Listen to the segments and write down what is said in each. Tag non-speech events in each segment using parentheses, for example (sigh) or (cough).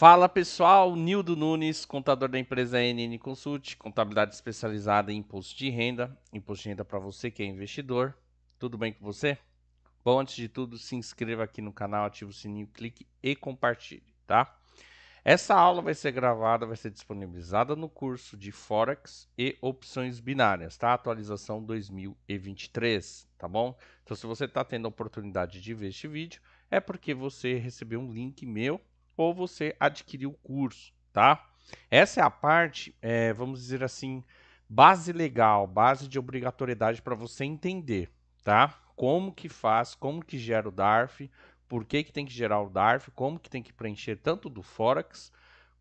Fala pessoal, Nildo Nunes, contador da empresa NN Consult, contabilidade especializada em imposto de renda, imposto de renda para você que é investidor. Tudo bem com você? Bom, antes de tudo, se inscreva aqui no canal, ative o sininho, clique e compartilhe, tá? Essa aula vai ser gravada, vai ser disponibilizada no curso de Forex e opções binárias, tá? Atualização 2023, tá bom? Então, se você está tendo a oportunidade de ver este vídeo, é porque você recebeu um link meu ou você adquirir o curso, tá? Essa é a parte, é, vamos dizer assim, base legal, base de obrigatoriedade para você entender, tá? Como que faz, como que gera o DARF, por que, que tem que gerar o DARF, como que tem que preencher tanto do Forex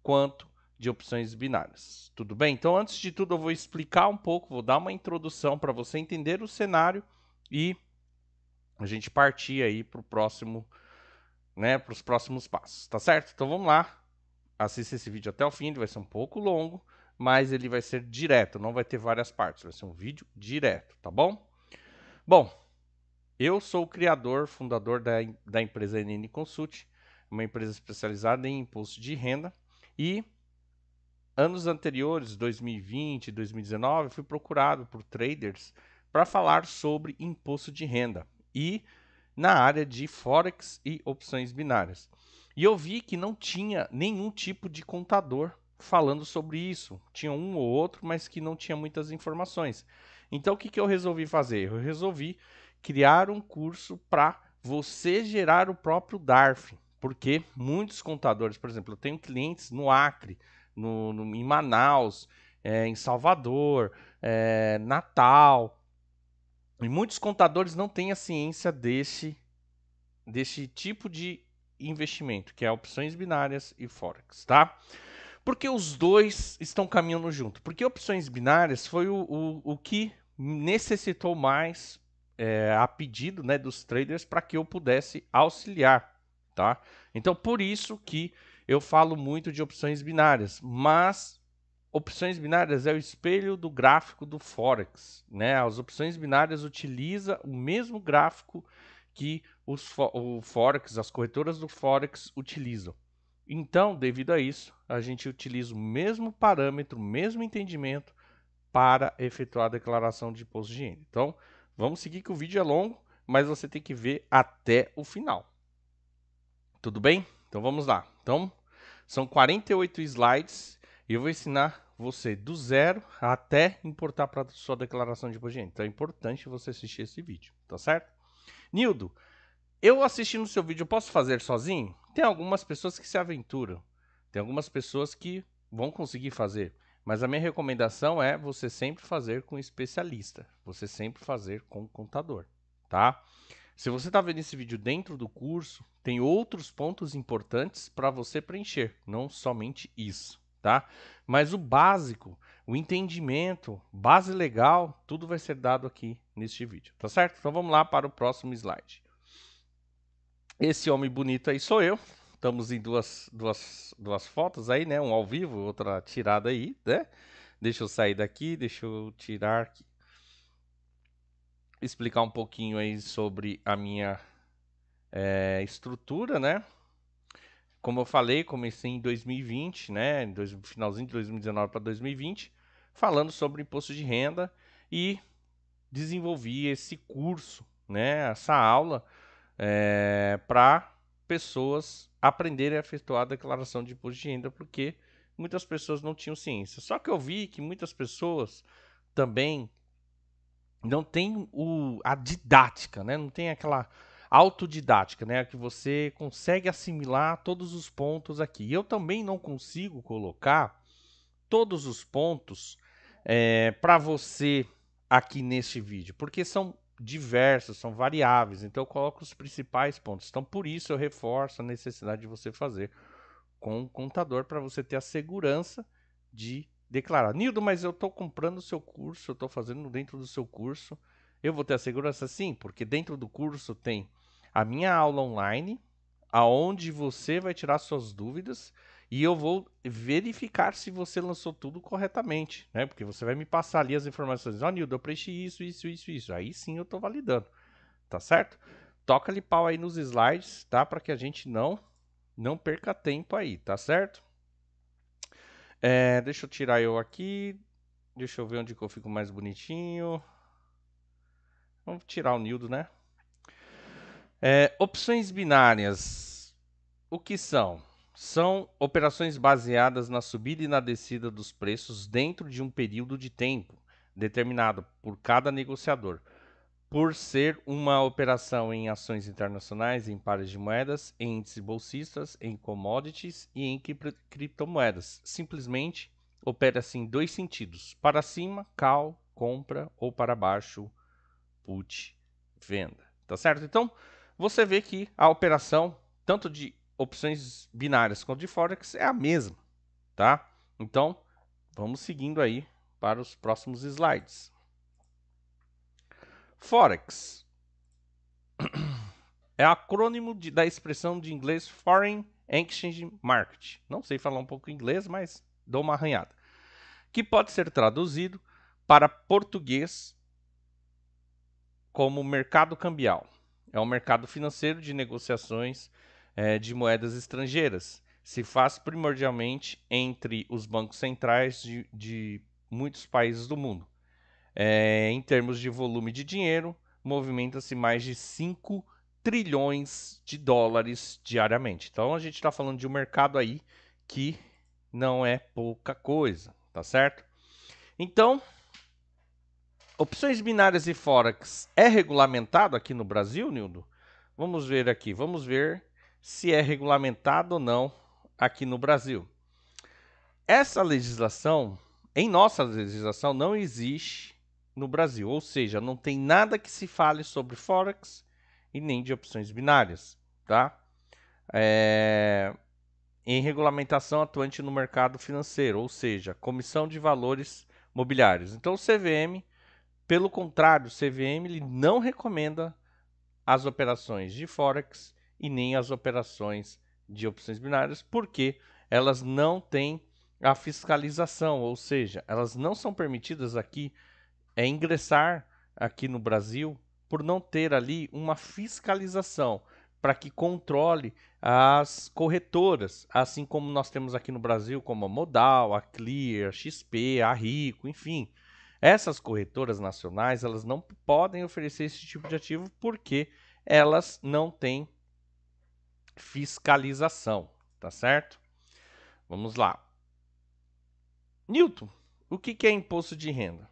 quanto de opções binárias. Tudo bem? Então, antes de tudo, eu vou explicar um pouco, vou dar uma introdução para você entender o cenário e a gente partir aí para o próximo né, para os próximos passos, tá certo? Então vamos lá, assista esse vídeo até o fim, ele vai ser um pouco longo, mas ele vai ser direto, não vai ter várias partes, vai ser um vídeo direto, tá bom? Bom, eu sou o criador, fundador da, da empresa NN Consult, uma empresa especializada em imposto de renda, e anos anteriores, 2020, 2019, fui procurado por traders para falar sobre imposto de renda. E na área de Forex e opções binárias. E eu vi que não tinha nenhum tipo de contador falando sobre isso. Tinha um ou outro, mas que não tinha muitas informações. Então o que, que eu resolvi fazer? Eu resolvi criar um curso para você gerar o próprio DARF. Porque muitos contadores, por exemplo, eu tenho clientes no Acre, no, no em Manaus, é, em Salvador, é, Natal, e muitos contadores não têm a ciência desse, desse tipo de investimento, que é opções binárias e Forex, tá? Porque os dois estão caminhando junto. Porque opções binárias foi o, o, o que necessitou mais é, a pedido né, dos traders para que eu pudesse auxiliar, tá? Então, por isso que eu falo muito de opções binárias, mas opções binárias é o espelho do gráfico do Forex. Né? As opções binárias utiliza o mesmo gráfico que os, o Forex, as corretoras do Forex utilizam. Então, devido a isso, a gente utiliza o mesmo parâmetro, o mesmo entendimento para efetuar a declaração de imposto de renda. Então, vamos seguir que o vídeo é longo, mas você tem que ver até o final. Tudo bem? Então vamos lá. Então, são 48 slides eu vou ensinar você do zero até importar para sua declaração de imposto Então é importante você assistir esse vídeo, tá certo? Nildo, eu assistindo o seu vídeo, eu posso fazer sozinho? Tem algumas pessoas que se aventuram, tem algumas pessoas que vão conseguir fazer, mas a minha recomendação é você sempre fazer com especialista, você sempre fazer com contador, tá? Se você está vendo esse vídeo dentro do curso, tem outros pontos importantes para você preencher, não somente isso tá? Mas o básico, o entendimento, base legal, tudo vai ser dado aqui neste vídeo, tá certo? Então vamos lá para o próximo slide. Esse homem bonito aí sou eu. Estamos em duas, duas, duas fotos aí, né? Um ao vivo, outra tirada aí, né? Deixa eu sair daqui, deixa eu tirar aqui. Explicar um pouquinho aí sobre a minha é, estrutura, né? como eu falei, comecei em 2020, né, finalzinho de 2019 para 2020, falando sobre imposto de renda e desenvolvi esse curso, né, essa aula é, eh, para pessoas aprenderem a efetuar a declaração de imposto de renda, porque muitas pessoas não tinham ciência. Só que eu vi que muitas pessoas também não têm o, a didática, né? não tem aquela autodidática, né? Que você consegue assimilar todos os pontos aqui. Eu também não consigo colocar todos os pontos é, para você aqui neste vídeo, porque são diversos, são variáveis. Então eu coloco os principais pontos. Então por isso eu reforço a necessidade de você fazer com o contador para você ter a segurança de declarar. Nildo, mas eu estou comprando o seu curso, eu estou fazendo dentro do seu curso. Eu vou ter a segurança? Sim, porque dentro do curso tem a minha aula online, aonde você vai tirar suas dúvidas e eu vou verificar se você lançou tudo corretamente, né? Porque você vai me passar ali as informações. Ó, oh, Nildo, eu preenchi isso, isso, isso, isso. Aí sim eu tô validando, tá certo? Toca ali pau aí nos slides, tá? Para que a gente não não perca tempo aí, tá certo? É, deixa eu tirar eu aqui. Deixa eu ver onde que eu fico mais bonitinho. Vamos tirar o Nildo, né? É, opções binárias, o que são? São operações baseadas na subida e na descida dos preços dentro de um período de tempo determinado por cada negociador, por ser uma operação em ações internacionais, em pares de moedas, em índices bolsistas, em commodities e em criptomoedas. Simplesmente opera-se em dois sentidos: para cima, call, compra, ou para baixo, put, venda. Tá certo? Então você vê que a operação, tanto de opções binárias quanto de Forex, é a mesma, tá? Então, vamos seguindo aí para os próximos slides. Forex é acrônimo de, da expressão de inglês Foreign Exchange Market. Não sei falar um pouco inglês, mas dou uma arranhada. Que pode ser traduzido para português como mercado cambial é um mercado financeiro de negociações é, de moedas estrangeiras. Se faz primordialmente entre os bancos centrais de, de muitos países do mundo. É, em termos de volume de dinheiro, movimenta-se mais de 5 trilhões de dólares diariamente. Então a gente está falando de um mercado aí que não é pouca coisa, tá certo? Então, Opções binárias e Forex é regulamentado aqui no Brasil, Nildo? Vamos ver aqui, vamos ver se é regulamentado ou não aqui no Brasil. Essa legislação, em nossa legislação, não existe no Brasil, ou seja, não tem nada que se fale sobre Forex e nem de opções binárias, tá? É... Em regulamentação atuante no mercado financeiro, ou seja, Comissão de Valores Mobiliários. Então, o CVM pelo contrário, o CVM ele não recomenda as operações de Forex e nem as operações de opções binárias, porque elas não têm a fiscalização, ou seja, elas não são permitidas aqui é ingressar aqui no Brasil por não ter ali uma fiscalização para que controle as corretoras, assim como nós temos aqui no Brasil, como a Modal, a Clear, a XP, a Rico, enfim. Essas corretoras nacionais, elas não podem oferecer esse tipo de ativo porque elas não têm fiscalização, tá certo? Vamos lá. Newton, o que, é imposto de renda?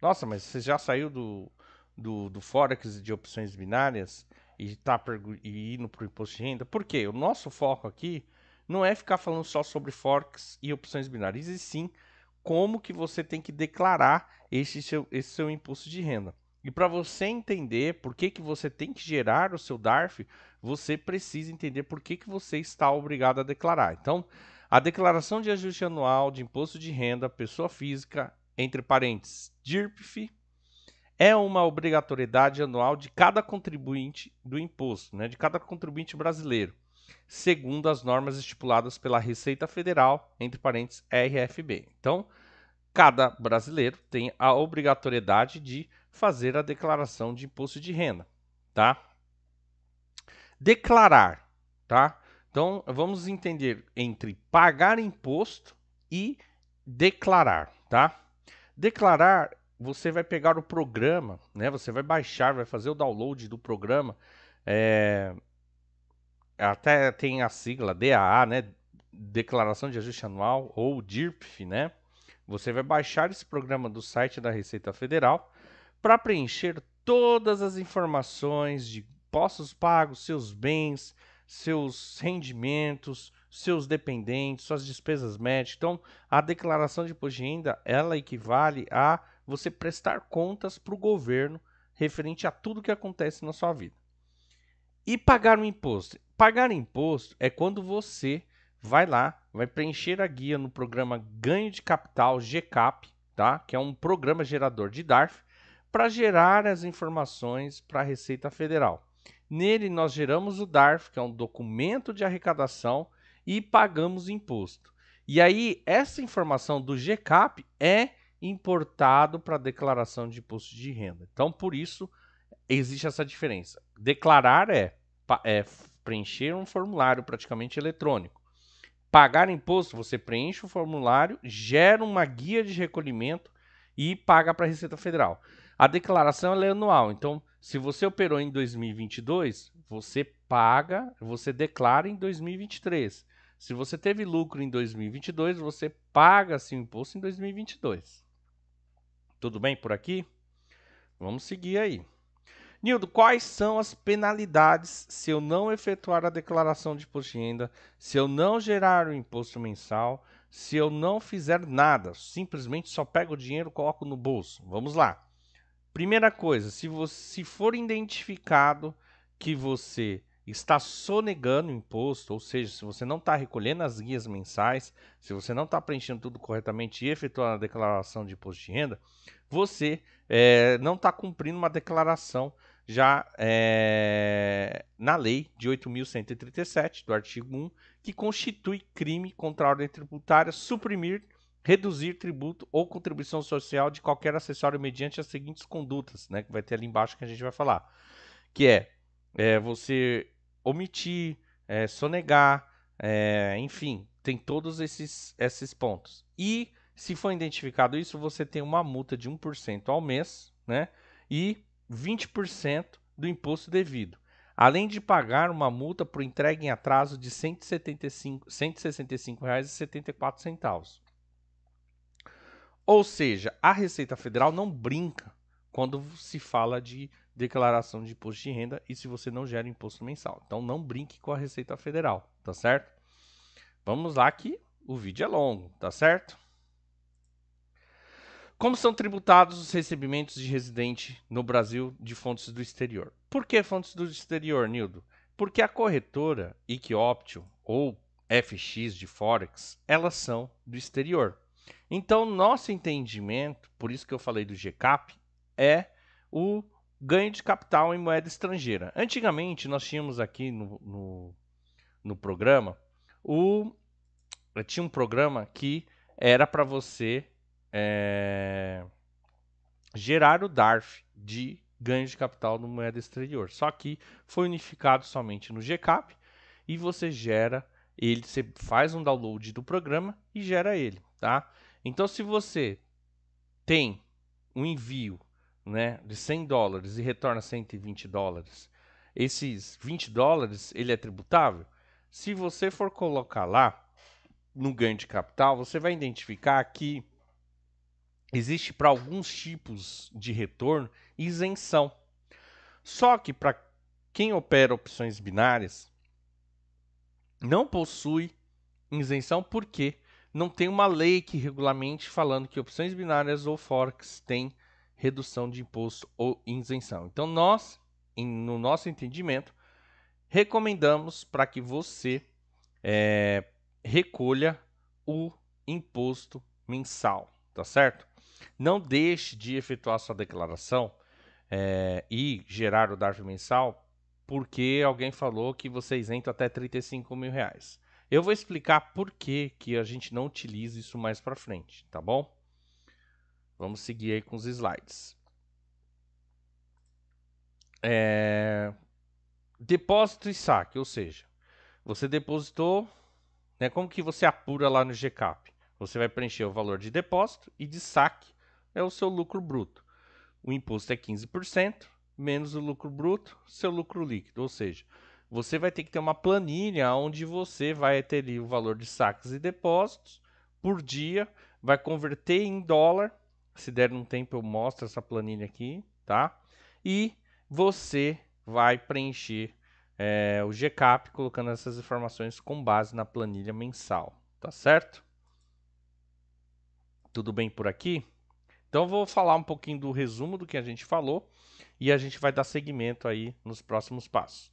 Nossa, mas você já saiu do, do, do Forex de opções binárias e tá indo para o imposto de renda? Por quê? O nosso foco aqui não é ficar falando só sobre Forex e opções binárias, e sim como que você tem que declarar esse seu, esse seu imposto de renda. E para você entender por que, que você tem que gerar o seu DARF, você precisa entender por que, que você está obrigado a declarar. Então, a declaração de ajuste anual de imposto de renda, pessoa física, entre parênteses, DIRPF, é uma obrigatoriedade anual de cada contribuinte do imposto, né, de cada contribuinte brasileiro segundo as normas estipuladas pela Receita Federal, entre parênteses, RFB. Então, cada brasileiro tem a obrigatoriedade de fazer a declaração de imposto de renda, tá? Declarar, tá? Então, vamos entender entre pagar imposto e declarar, tá? Declarar, você vai pegar o programa, né? Você vai baixar, vai fazer o download do programa é, até tem a sigla DAA, né? Declaração de Ajuste Anual ou DIRPF, né? Você vai baixar esse programa do site da Receita Federal para preencher todas as informações de impostos pagos, seus bens, seus rendimentos, seus dependentes, suas despesas médicas. Então, a declaração de imposto de renda, ela equivale a você prestar contas para o governo referente a tudo que acontece na sua vida. E pagar o imposto Pagar imposto é quando você vai lá, vai preencher a guia no programa Ganho de Capital GCAP, tá? Que é um programa gerador de DARF para gerar as informações para a Receita Federal. Nele nós geramos o DARF, que é um documento de arrecadação e pagamos imposto. E aí essa informação do GCAP é importado para a declaração de imposto de renda. Então por isso existe essa diferença. Declarar é, é preencher um formulário praticamente eletrônico. Pagar imposto, você preenche o formulário, gera uma guia de recolhimento e paga para a Receita Federal. A declaração é anual, então se você operou em 2022, você paga, você declara em 2023. Se você teve lucro em 2022, você paga-se assim, o imposto em 2022. Tudo bem por aqui? Vamos seguir aí. Nildo, quais são as penalidades se eu não efetuar a declaração de imposto de renda, se eu não gerar o imposto mensal, se eu não fizer nada, simplesmente só pego o dinheiro e coloco no bolso? Vamos lá. Primeira coisa, se, você, se for identificado que você está sonegando imposto, ou seja, se você não está recolhendo as guias mensais, se você não está preenchendo tudo corretamente e efetuando a declaração de imposto de renda, você é, não está cumprindo uma declaração já é, na lei de 8.137, do artigo 1, que constitui crime contra a ordem tributária suprimir, reduzir tributo ou contribuição social de qualquer acessório mediante as seguintes condutas, né? Que vai ter ali embaixo que a gente vai falar. Que é, é você omitir, é, sonegar, enfim, tem todos esses, esses pontos. E se for identificado isso, você tem uma multa de 1% ao mês, né? E 20% do imposto devido, além de pagar uma multa por entrega em atraso de R$ 165,74. Ou seja, a Receita Federal não brinca quando se fala de declaração de imposto de renda e se você não gera imposto mensal. Então não brinque com a Receita Federal, tá certo? Vamos lá que o vídeo é longo, tá certo? Como são tributados os recebimentos de residente no Brasil de fontes do exterior? Por que fontes do exterior, Nildo? Porque a corretora Equioptio ou FX de Forex, elas são do exterior. Então, nosso entendimento, por isso que eu falei do GCAP, é o ganho de capital em moeda estrangeira. Antigamente, nós tínhamos aqui no, no, no programa, o, tinha um programa que era para você é, gerar o DARF de ganho de capital no moeda exterior. Só que foi unificado somente no GCAP e você gera ele, você faz um download do programa e gera ele, tá? Então, se você tem um envio né, de 100 dólares e retorna 120 dólares, esses 20 dólares ele é tributável? Se você for colocar lá no ganho de capital, você vai identificar que existe para alguns tipos de retorno isenção. Só que para quem opera opções binárias, não possui isenção porque não tem uma lei que regulamente falando que opções binárias ou forex têm redução de imposto ou isenção. Então nós, em, no nosso entendimento, recomendamos para que você é, recolha o imposto mensal, tá certo? Não deixe de efetuar sua declaração é, e gerar o DARF mensal porque alguém falou que você é isento até 35 mil reais. Eu vou explicar por que, que a gente não utiliza isso mais para frente, tá bom? Vamos seguir aí com os slides. É... Depósito e saque, ou seja, você depositou, né? Como que você apura lá no GCAP? Você vai preencher o valor de depósito e de saque é o seu lucro bruto. O imposto é 15% menos o lucro bruto, seu lucro líquido, ou seja, você vai ter que ter uma planilha onde você vai ter o valor de saques e depósitos por dia, vai converter em dólar. Se der um tempo, eu mostro essa planilha aqui, tá? E você vai preencher é, o GCAP colocando essas informações com base na planilha mensal, tá certo? Tudo bem por aqui? Então vou falar um pouquinho do resumo do que a gente falou e a gente vai dar seguimento aí nos próximos passos.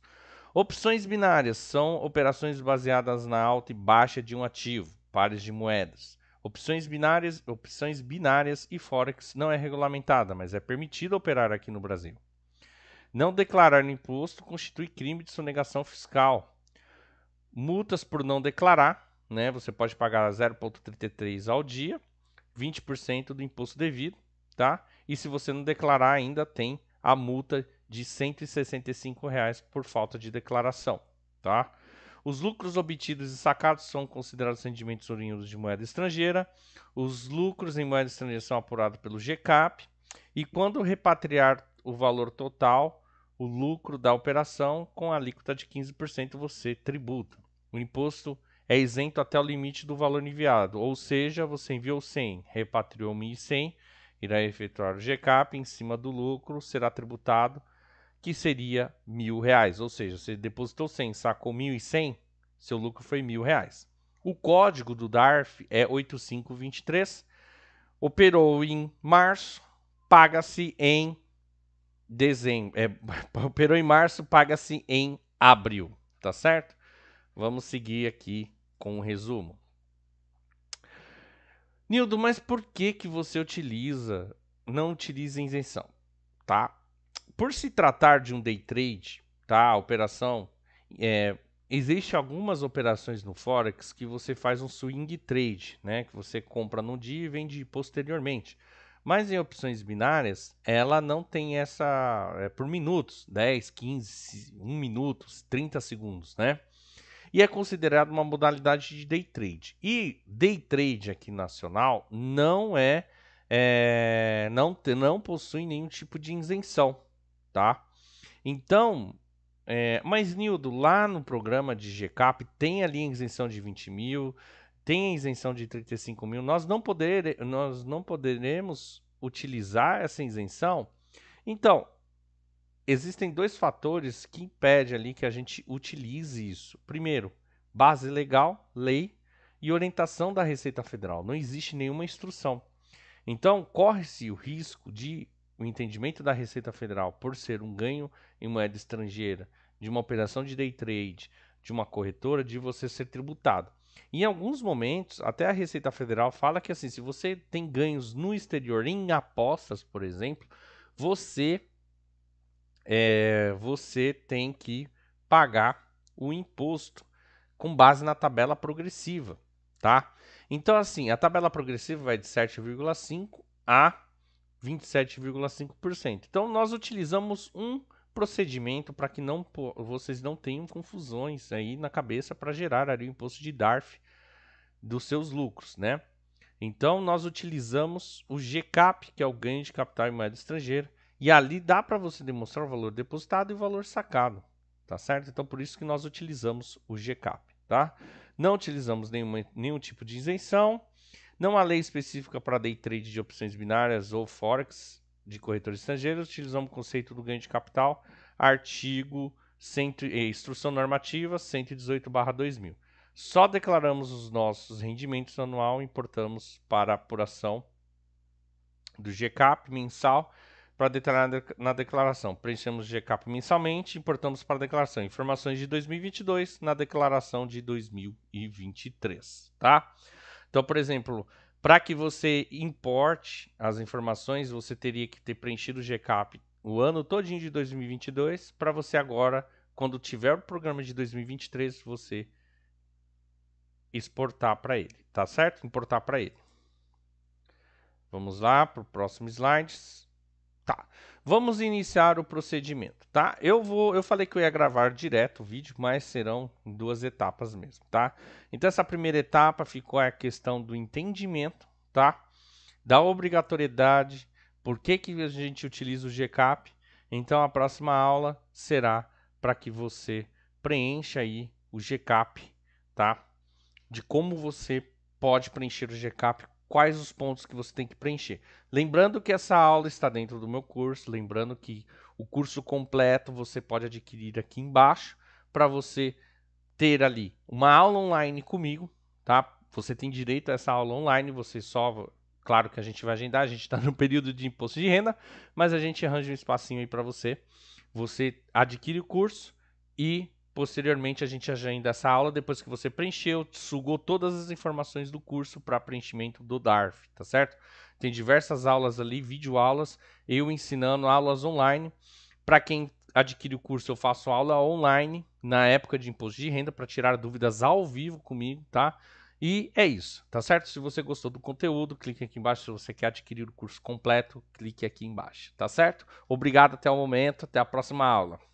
Opções binárias são operações baseadas na alta e baixa de um ativo, pares de moedas. Opções binárias, opções binárias e forex não é regulamentada, mas é permitido operar aqui no Brasil. Não declarar no imposto constitui crime de sonegação fiscal. Multas por não declarar, né? Você pode pagar 0.33 ao dia 20% do imposto devido, tá? E se você não declarar ainda tem a multa de R$ 165,00 reais por falta de declaração, tá? Os lucros obtidos e sacados são considerados rendimentos oriundos de moeda estrangeira. Os lucros em moeda estrangeira são apurados pelo GCAP. E quando repatriar o valor total, o lucro da operação, com a alíquota de 15%, você tributa. O imposto é isento até o limite do valor enviado, ou seja, você enviou 100, repatriou 1.100, irá efetuar o GCAP em cima do lucro, será tributado, que seria mil reais. Ou seja, você depositou 100, sacou 1.100, seu lucro foi mil reais. O código do DARF é 8523, operou em março, paga-se em dezembro, é, (laughs) operou em março, paga-se em abril, tá certo? Vamos seguir aqui com um resumo. Nildo, mas por que que você utiliza, não utiliza isenção, tá? Por se tratar de um day trade, tá, operação, é, existe algumas operações no forex que você faz um swing trade, né, que você compra num dia e vende posteriormente. Mas em opções binárias, ela não tem essa é, por minutos, 10, 15, 1 minuto, 30 segundos, né? e é considerado uma modalidade de day trade. E day trade aqui nacional não é, é não, não possui nenhum tipo de isenção, tá? Então, é, mas Nildo, lá no programa de GCAP tem ali a isenção de 20 mil, tem a isenção de 35 mil. Nós não, poder, nós não poderemos utilizar essa isenção. Então, existem dois fatores que impedem ali que a gente utilize isso. Primeiro, base legal, lei e orientação da Receita Federal. Não existe nenhuma instrução. Então, corre-se o risco de o entendimento da Receita Federal por ser um ganho em moeda estrangeira, de uma operação de day trade, de uma corretora, de você ser tributado. Em alguns momentos, até a Receita Federal fala que assim, se você tem ganhos no exterior em apostas, por exemplo, você é, você tem que pagar o imposto com base na tabela progressiva, tá? Então, assim, a tabela progressiva vai de 7,5% a 27,5%. Então, nós utilizamos um procedimento para que não vocês não tenham confusões aí na cabeça para gerar ali o imposto de DARF dos seus lucros, né? Então, nós utilizamos o GCAP, que é o ganho de capital em moeda estrangeira, e ali dá para você demonstrar o valor depositado e o valor sacado, tá certo? Então por isso que nós utilizamos o GCAP, tá? Não utilizamos nenhuma, nenhum tipo de isenção, não há lei específica para day trade de opções binárias ou forex de corretores estrangeiros, utilizamos o conceito do ganho de capital, artigo 100, eh, instrução normativa 118/2000. Só declaramos os nossos rendimentos anual e importamos para apuração do GCAP mensal para detalhar na declaração. Preenchemos GCAP mensalmente e importamos para a declaração informações de 2022 na declaração de 2023, tá? Então, por exemplo, para que você importe as informações, você teria que ter preenchido o GCAP o ano todinho de 2022 para você agora, quando tiver o programa de 2023, você exportar para ele, tá certo? Importar para ele. Vamos lá para o próximo slide. Tá. Vamos iniciar o procedimento, tá? Eu vou, eu falei que eu ia gravar direto o vídeo, mas serão duas etapas mesmo, tá? Então essa primeira etapa ficou a questão do entendimento, tá? Da obrigatoriedade, por que que a gente utiliza o GCAP? Então a próxima aula será para que você preencha aí o GCAP, tá? De como você pode preencher o GCAP quais os pontos que você tem que preencher. Lembrando que essa aula está dentro do meu curso, lembrando que o curso completo você pode adquirir aqui embaixo para você ter ali uma aula online comigo, tá? Você tem direito a essa aula online, você só claro que a gente vai agendar, a gente está no (laughs) período de imposto de renda, mas a gente arranja um espacinho aí para você. Você adquire o curso e Posteriormente, a gente agenda essa aula depois que você preencheu, sugou todas as informações do curso para preenchimento do DARF, tá certo? Tem diversas aulas ali, videoaulas, eu ensinando aulas online. Para quem adquire o curso, eu faço aula online na época de imposto de renda para tirar dúvidas ao vivo comigo, tá? E é isso, tá certo? Se você gostou do conteúdo, clique aqui embaixo. Se você quer adquirir o curso completo, clique aqui embaixo, tá certo? Obrigado até o momento, até a próxima aula.